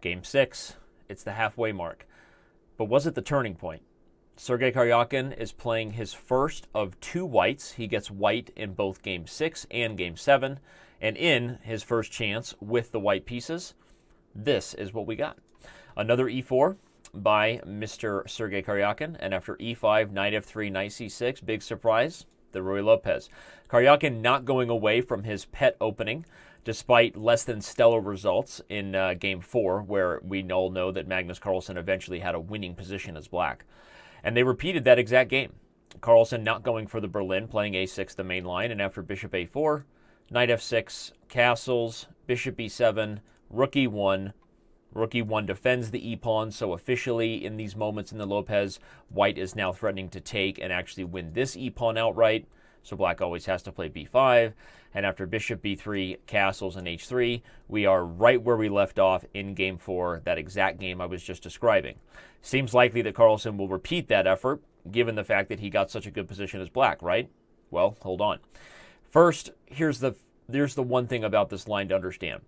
Game six, it's the halfway mark. But was it the turning point? Sergei Karyakin is playing his first of two whites. He gets white in both game six and game seven, and in his first chance with the white pieces, this is what we got. Another e4 by Mr. Sergei Karyakin, and after e5, knight f3, knight c6, big surprise, the Roy Lopez. Karyakin not going away from his pet opening despite less than stellar results in uh, Game 4, where we all know that Magnus Carlsen eventually had a winning position as black. And they repeated that exact game. Carlsen not going for the Berlin, playing a6, the main line, and after bishop a4, knight f6, castles, bishop e7, rook e1. Rook e1 defends the e pawn, so officially in these moments in the Lopez, white is now threatening to take and actually win this e pawn outright. So black always has to play b5. And after bishop b3, castles, and h3, we are right where we left off in game four, that exact game I was just describing. Seems likely that Carlson will repeat that effort, given the fact that he got such a good position as black, right? Well, hold on. First, here's the, here's the one thing about this line to understand.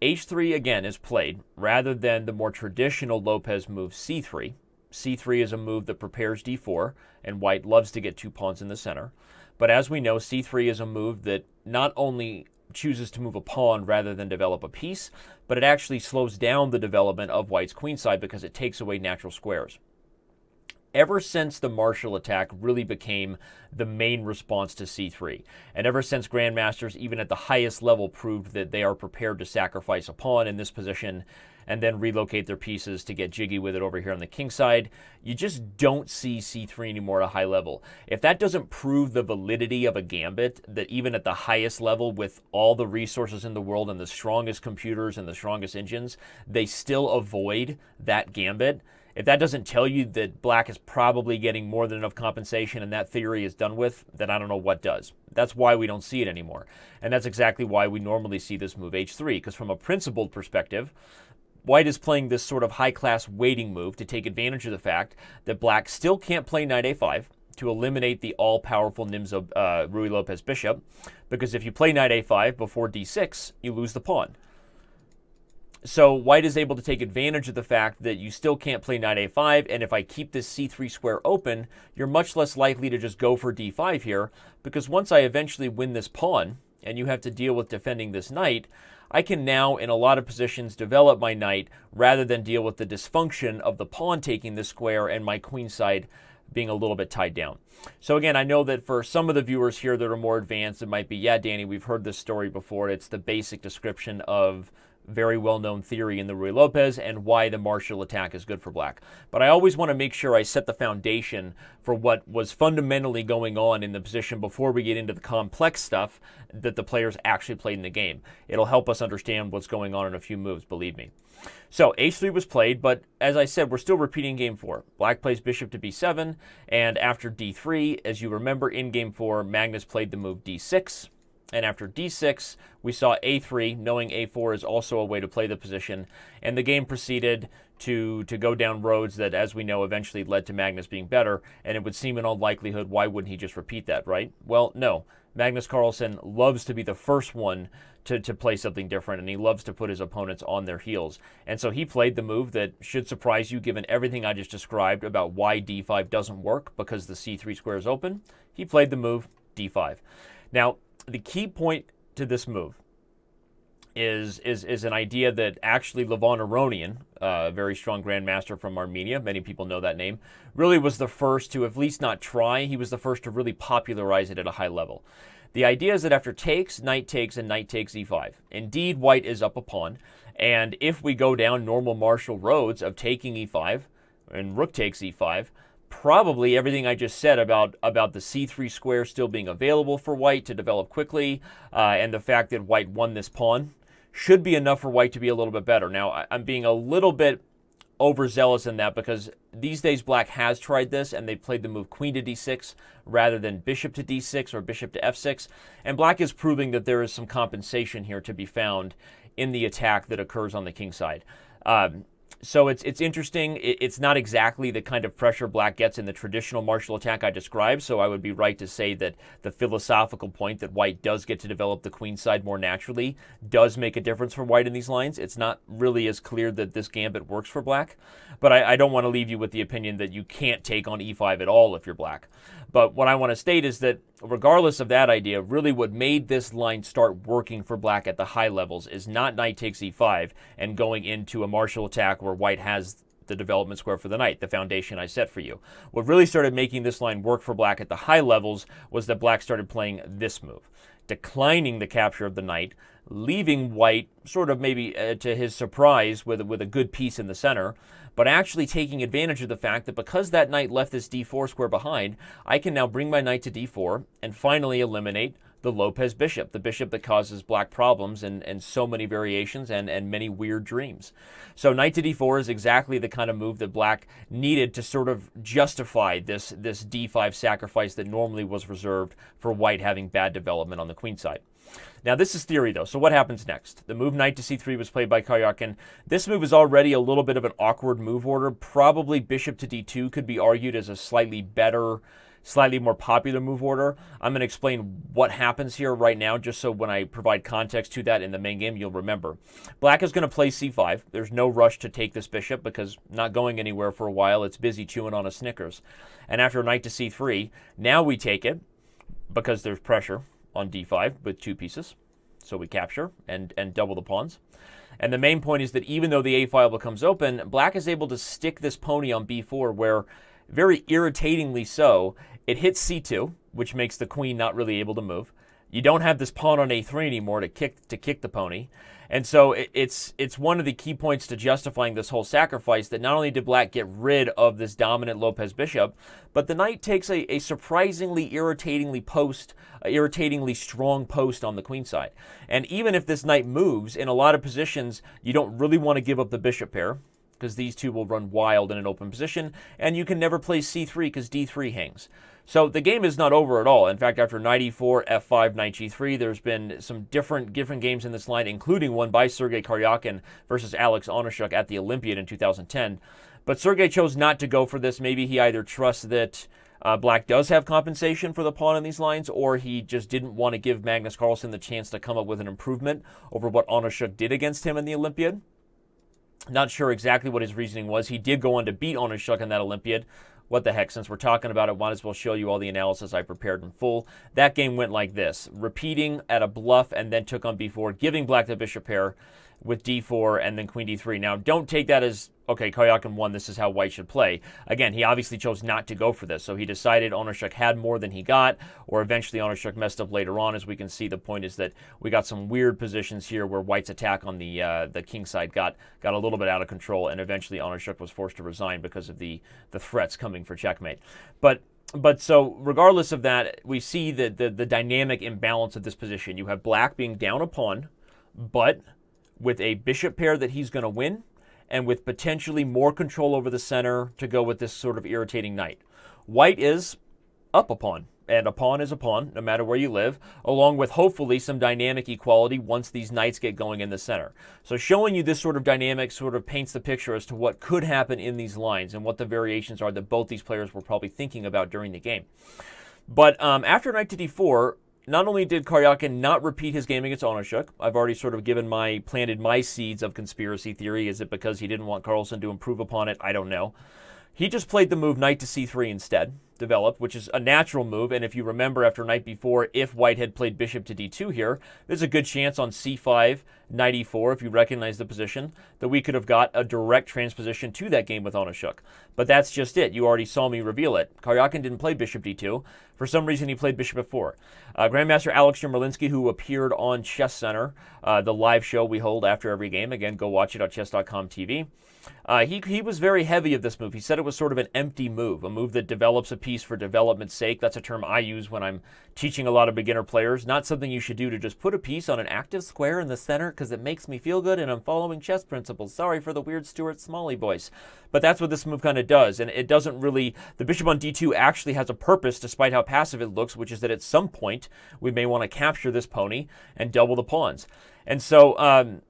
h3, again, is played rather than the more traditional Lopez move c3. c3 is a move that prepares d4, and white loves to get two pawns in the center. But as we know, c3 is a move that not only chooses to move a pawn rather than develop a piece, but it actually slows down the development of white's queenside because it takes away natural squares ever since the Marshall attack really became the main response to C3. And ever since Grandmasters, even at the highest level, proved that they are prepared to sacrifice a pawn in this position and then relocate their pieces to get jiggy with it over here on the king side. You just don't see c3 anymore at a high level. If that doesn't prove the validity of a gambit, that even at the highest level with all the resources in the world and the strongest computers and the strongest engines, they still avoid that gambit, if that doesn't tell you that black is probably getting more than enough compensation and that theory is done with, then I don't know what does. That's why we don't see it anymore. And that's exactly why we normally see this move h3, because from a principled perspective, White is playing this sort of high class waiting move to take advantage of the fact that black still can't play knight a5 to eliminate the all powerful Nimzo uh, Ruy Lopez bishop, because if you play knight a5 before d6, you lose the pawn. So white is able to take advantage of the fact that you still can't play knight a5, and if I keep this c3 square open, you're much less likely to just go for d5 here, because once I eventually win this pawn, and you have to deal with defending this knight, I can now, in a lot of positions, develop my knight rather than deal with the dysfunction of the pawn taking the square and my side being a little bit tied down. So again, I know that for some of the viewers here that are more advanced, it might be, yeah, Danny, we've heard this story before. It's the basic description of very well known theory in the Ruy Lopez and why the martial attack is good for black. But I always want to make sure I set the foundation for what was fundamentally going on in the position before we get into the complex stuff that the players actually played in the game. It'll help us understand what's going on in a few moves, believe me. So h3 was played, but as I said, we're still repeating game four. Black plays bishop to b7, and after d3, as you remember in game four, Magnus played the move d6. And after d6, we saw a3, knowing a4 is also a way to play the position. And the game proceeded to, to go down roads that, as we know, eventually led to Magnus being better. And it would seem in all likelihood, why wouldn't he just repeat that, right? Well, no. Magnus Carlsen loves to be the first one to, to play something different, and he loves to put his opponents on their heels. And so he played the move that should surprise you given everything I just described about why d5 doesn't work because the c3 square is open. He played the move d5. Now, the key point to this move is is is an idea that actually Levon Aronian, uh, a very strong grandmaster from Armenia, many people know that name, really was the first to at least not try. He was the first to really popularize it at a high level. The idea is that after takes, knight takes, and knight takes e5. Indeed, white is up a pawn, and if we go down normal martial roads of taking e5 and rook takes e5, probably everything I just said about about the c3 square still being available for white to develop quickly, uh, and the fact that white won this pawn should be enough for white to be a little bit better. Now I, I'm being a little bit overzealous in that because these days black has tried this and they played the move queen to d6 rather than bishop to d6 or bishop to f6 and black is proving that there is some compensation here to be found in the attack that occurs on the king side um, so it's it's interesting. It's not exactly the kind of pressure Black gets in the traditional martial attack I described. So I would be right to say that the philosophical point that White does get to develop the queen side more naturally does make a difference for White in these lines. It's not really as clear that this gambit works for Black, but I, I don't want to leave you with the opinion that you can't take on e5 at all if you're Black. But what I want to state is that regardless of that idea, really what made this line start working for Black at the high levels is not knight takes e5 and going into a martial attack where where white has the development square for the knight, the foundation I set for you. What really started making this line work for black at the high levels was that black started playing this move, declining the capture of the knight, leaving White sort of maybe uh, to his surprise with with a good piece in the center, but actually taking advantage of the fact that because that knight left this d4 square behind, I can now bring my knight to d4 and finally eliminate the Lopez bishop, the bishop that causes black problems and, and so many variations and, and many weird dreams. So knight to d4 is exactly the kind of move that black needed to sort of justify this, this d5 sacrifice that normally was reserved for white having bad development on the queen side. Now, this is theory, though, so what happens next? The move knight to c3 was played by Karjakin. This move is already a little bit of an awkward move order. Probably bishop to d2 could be argued as a slightly better slightly more popular move order. I'm going to explain what happens here right now, just so when I provide context to that in the main game, you'll remember. Black is going to play c5. There's no rush to take this bishop because not going anywhere for a while. It's busy chewing on a Snickers. And after knight to c3, now we take it because there's pressure on d5 with two pieces. So we capture and, and double the pawns. And the main point is that even though the a-file becomes open, black is able to stick this pony on b4 where, very irritatingly so, it hits c2, which makes the queen not really able to move you don't have this pawn on a3 anymore to kick to kick the pony. And so it, it's it's one of the key points to justifying this whole sacrifice that not only did black get rid of this dominant Lopez bishop, but the knight takes a, a surprisingly irritatingly post uh, irritatingly strong post on the queen side. And even if this knight moves in a lot of positions, you don't really want to give up the bishop pair because these two will run wild in an open position, and you can never play c3 because d3 hangs. So the game is not over at all. In fact, after ninety four, f5, knight g3, there's been some different different games in this line, including one by Sergei Karyakin versus Alex Onishuk at the Olympiad in 2010. But Sergei chose not to go for this. Maybe he either trusts that uh, black does have compensation for the pawn in these lines, or he just didn't want to give Magnus Carlsen the chance to come up with an improvement over what Onishuk did against him in the Olympiad. Not sure exactly what his reasoning was. He did go on to beat Onushuk in that Olympiad. What the heck, since we're talking about it, might as well show you all the analysis I prepared in full. That game went like this. Repeating at a bluff and then took on b4, giving black the bishop pair with d4 and then queen d3. Now, don't take that as okay, Karyakin won, this is how White should play. Again, he obviously chose not to go for this, so he decided Onishuk had more than he got, or eventually Onishuk messed up later on. As we can see, the point is that we got some weird positions here where White's attack on the uh, the king side got got a little bit out of control, and eventually Onishuk was forced to resign because of the the threats coming for checkmate. But but so regardless of that, we see the, the the dynamic imbalance of this position. You have black being down a pawn, but with a bishop pair that he's going to win and with potentially more control over the center to go with this sort of irritating knight. White is up a pawn, and a pawn is a pawn, no matter where you live, along with hopefully some dynamic equality once these knights get going in the center. So showing you this sort of dynamic sort of paints the picture as to what could happen in these lines and what the variations are that both these players were probably thinking about during the game. But um, after knight to d4, not only did Karyakin not repeat his game against Onishuk, I've already sort of given my planted my seeds of conspiracy theory. Is it because he didn't want Carlson to improve upon it? I don't know. He just played the move knight to c3 instead developed, which is a natural move. And if you remember after night before, if white had played bishop to d2 here, there's a good chance on c5, knight e4, if you recognize the position, that we could have got a direct transposition to that game with Onashuk. But that's just it. You already saw me reveal it. Karyakin didn't play bishop d2. For some reason, he played bishop f4. Uh, Grandmaster Alex Yermolinsky, who appeared on Chess Center, uh, the live show we hold after every game. Again, go watch it on chess.com TV. Uh, he, he was very heavy of this move. He said it was sort of an empty move, a move that develops a piece for development's sake. That's a term I use when I'm teaching a lot of beginner players. Not something you should do to just put a piece on an active square in the center because it makes me feel good and I'm following chess principles. Sorry for the weird Stuart Smalley voice. But that's what this move kind of does. And it doesn't really, the bishop on d2 actually has a purpose despite how passive it looks, which is that at some point we may want to capture this pony and double the pawns. And so, um,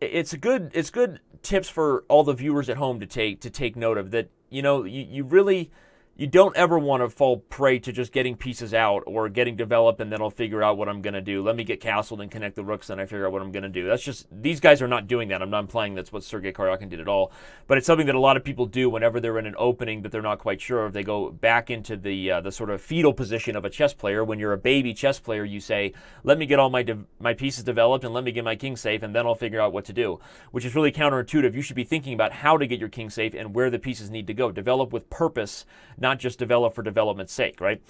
it's good it's good tips for all the viewers at home to take to take note of that you know you, you really you don't ever want to fall prey to just getting pieces out or getting developed and then I'll figure out what I'm going to do. Let me get castled and connect the rooks and I figure out what I'm going to do. That's just, these guys are not doing that. I'm not playing. that's what Sergei Karyakin did at all. But it's something that a lot of people do whenever they're in an opening that they're not quite sure of. They go back into the, uh, the sort of fetal position of a chess player. When you're a baby chess player, you say, let me get all my, de- my pieces developed and let me get my king safe and then I'll figure out what to do, which is really counterintuitive. You should be thinking about how to get your king safe and where the pieces need to go. Develop with purpose not just develop for development's sake, right?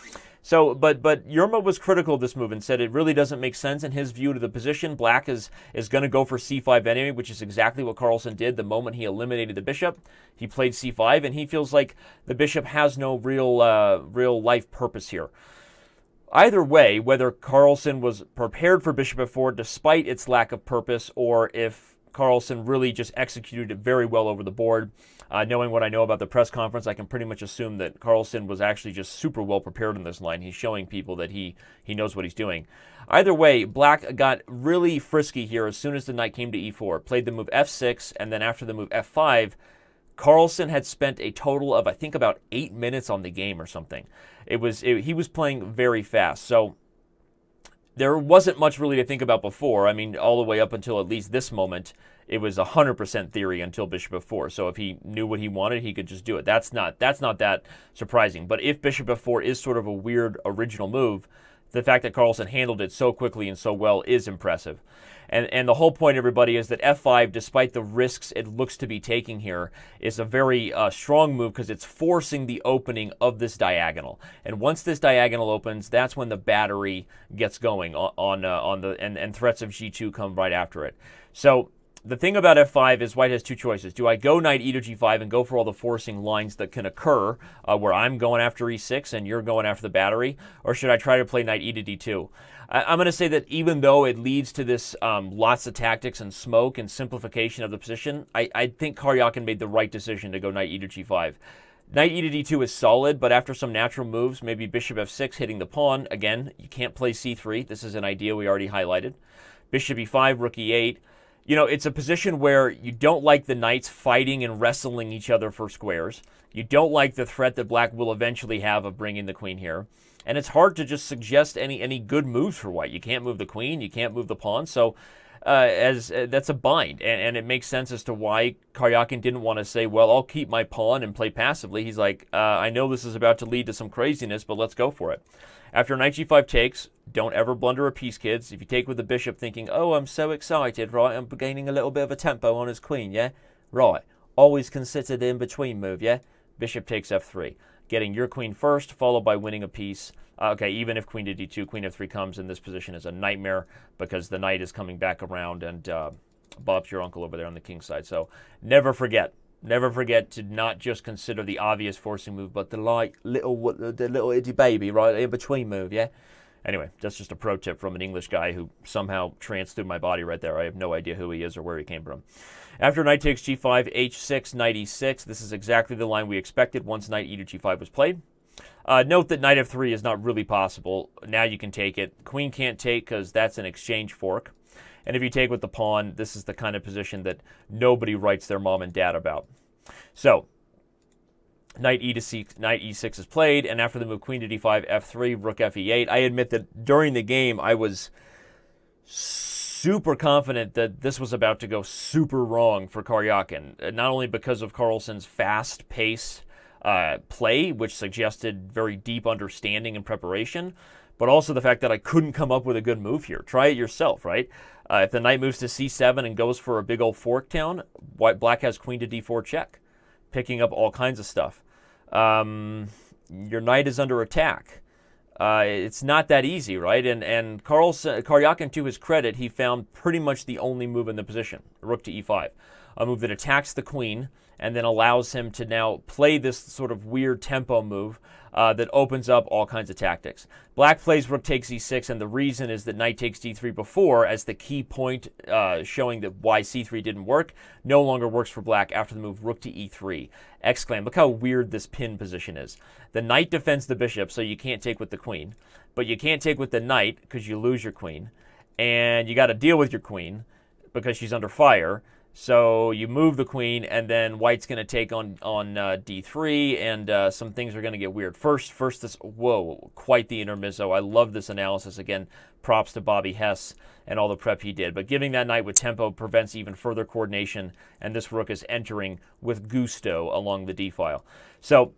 So, but but Yerma was critical of this move and said it really doesn't make sense in his view to the position. Black is is going to go for c5 anyway, which is exactly what Carlson did the moment he eliminated the bishop. He played c5, and he feels like the bishop has no real uh, real life purpose here. Either way, whether Carlson was prepared for bishop f4 despite its lack of purpose, or if Carlson really just executed it very well over the board. Uh, knowing what I know about the press conference, I can pretty much assume that Carlson was actually just super well prepared in this line. He's showing people that he he knows what he's doing. Either way, Black got really frisky here as soon as the knight came to e4, played the move f6, and then after the move f5, Carlson had spent a total of I think about eight minutes on the game or something. It was it, he was playing very fast, so there wasn't much really to think about before. I mean, all the way up until at least this moment, it was 100% theory until bishop f4. So if he knew what he wanted, he could just do it. That's not that's not that surprising. But if bishop f4 is sort of a weird original move, the fact that Carlson handled it so quickly and so well is impressive. And, and the whole point, everybody, is that F5, despite the risks it looks to be taking here, is a very uh, strong move because it's forcing the opening of this diagonal. And once this diagonal opens, that's when the battery gets going on on, uh, on the and, and threats of G2 come right after it. So the thing about f5 is white has two choices. Do I go knight e to g5 and go for all the forcing lines that can occur, uh, where I'm going after e6 and you're going after the battery, or should I try to play knight e to d2? I- am going to say that even though it leads to this um, lots of tactics and smoke and simplification of the position, I, I think Karyakin made the right decision to go knight e to g5. Knight e to d2 is solid, but after some natural moves, maybe bishop f6 hitting the pawn, again, you can't play c3. This is an idea we already highlighted. Bishop e5, rook e8 you know, it's a position where you don't like the knights fighting and wrestling each other for squares. You don't like the threat that black will eventually have of bringing the queen here. And it's hard to just suggest any any good moves for white. You can't move the queen, you can't move the pawn. So uh, as uh, that's a bind, and, and, it makes sense as to why Karyakin didn't want to say, "Well, I'll keep my pawn and play passively." He's like, uh, "I know this is about to lead to some craziness, but let's go for it." After knight g5 takes, don't ever blunder a piece, kids. If you take with the bishop, thinking, "Oh, I'm so excited, right? I'm gaining a little bit of a tempo on his queen, yeah, right." Always consider the in-between move, yeah. Bishop takes f3 getting your queen first, followed by winning a piece. Uh, okay, even if queen to d2, queen f3 comes in this position is a nightmare because the knight is coming back around and uh, Bob's your uncle over there on the king side. So never forget, never forget to not just consider the obvious forcing move, but the like little the little itty baby right in between move. Yeah. Anyway, that's just a pro tip from an English guy who somehow trans through my body right there. I have no idea who he is or where he came from. After knight takes g5, h6, knight e6. This is exactly the line we expected once knight e to g5 was played. Uh, note that knight f3 is not really possible. Now you can take it. Queen can't take because that's an exchange fork. And if you take with the pawn, this is the kind of position that nobody writes their mom and dad about. So Knight e to c knight e6 is played, and after the move queen to d5, f3, rook fe8. I admit that during the game I was super confident that this was about to go super wrong for Karyakin, uh, not only because of Carlson's fast pace uh, play, which suggested very deep understanding and preparation, but also the fact that I couldn't come up with a good move here. Try it yourself, right? Uh, if the knight moves to c7 and goes for a big old fork town, white black has queen to d4 check picking up all kinds of stuff. Um, your knight is under attack. Uh, it's not that easy, right? And and Carlson, Karjakin, to his credit, he found pretty much the only move in the position, rook to e5 a move that attacks the queen and then allows him to now play this sort of weird tempo move uh, that opens up all kinds of tactics. Black plays rook takes e6, and the reason is that knight takes d3 before as the key point uh, showing that why c3 didn't work no longer works for black after the move rook to e3. Exclaim. Look how weird this pin position is. The knight defends the bishop, so you can't take with the queen, but you can't take with the knight because you lose your queen, and you got to deal with your queen because she's under fire so you move the queen, and then white's going to take on on uh, d3, and uh, some things are going to get weird. First, first this whoa, quite the intermezzo. I love this analysis again. Props to Bobby Hess and all the prep he did. But giving that knight with tempo prevents even further coordination, and this rook is entering with gusto along the d file. So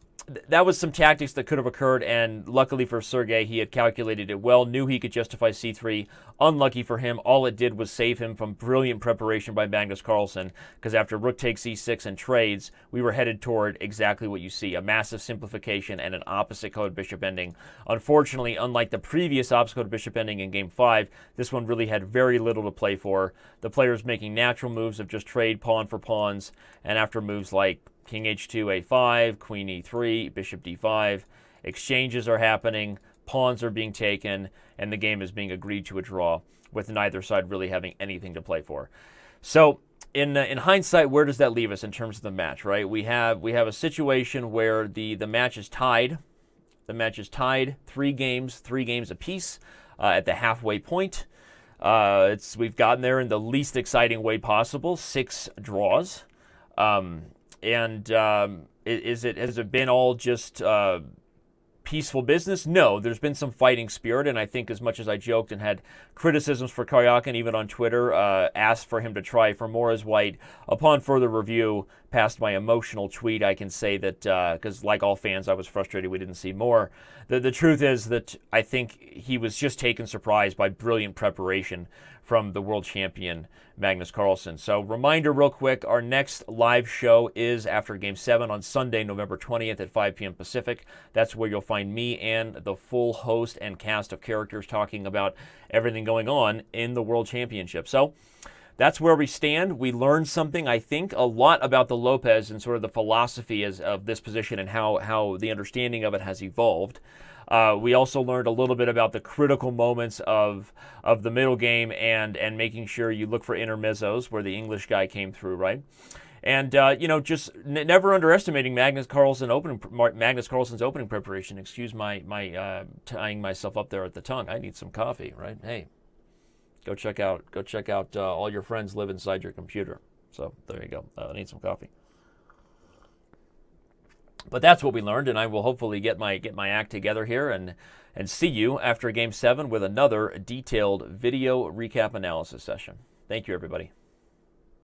that was some tactics that could have occurred, and luckily for Sergey, he had calculated it well, knew he could justify C3. Unlucky for him, all it did was save him from brilliant preparation by Magnus Carlsen, because after rook takes E6 and trades, we were headed toward exactly what you see a massive simplification and an opposite code bishop ending. Unfortunately, unlike the previous opposite code bishop ending in game 5, this one really had very little to play for. The players making natural moves of just trade pawn for pawns, and after moves like King h2, a5, queen e3, bishop d5. Exchanges are happening, pawns are being taken, and the game is being agreed to a draw with neither side really having anything to play for. So, in uh, in hindsight, where does that leave us in terms of the match? Right, we have we have a situation where the the match is tied. The match is tied, three games, three games apiece uh, at the halfway point. Uh, it's we've gotten there in the least exciting way possible, six draws. Um, and um, is it has it been all just uh, peaceful business? No, there's been some fighting spirit, and I think as much as I joked and had criticisms for Karyakin, even on Twitter, uh, asked for him to try for more as white. Upon further review, past my emotional tweet, I can say that because, uh, like all fans, I was frustrated we didn't see more. The the truth is that I think he was just taken surprise by brilliant preparation from the world champion Magnus Carlsen. So, reminder real quick our next live show is after game seven on Sunday, November 20th at 5 p.m. Pacific. That's where you'll find find me and the full host and cast of characters talking about everything going on in the World Championship. So, that's where we stand. We learned something, I think, a lot about the Lopez and sort of the philosophy as, of this position and how, how the understanding of it has evolved. Uh, we also learned a little bit about the critical moments of of the middle game and and making sure you look for intermezzos where the English guy came through, right? And uh, you know, just n- never underestimating Magnus Carlsen opening Magnus Carlsen's opening preparation. Excuse my my uh, tying myself up there at the tongue. I need some coffee, right? Hey, go check out go check out uh, all your friends live inside your computer. So there you go. Uh, I need some coffee. But that's what we learned, and I will hopefully get my get my act together here and and see you after Game Seven with another detailed video recap analysis session. Thank you, everybody.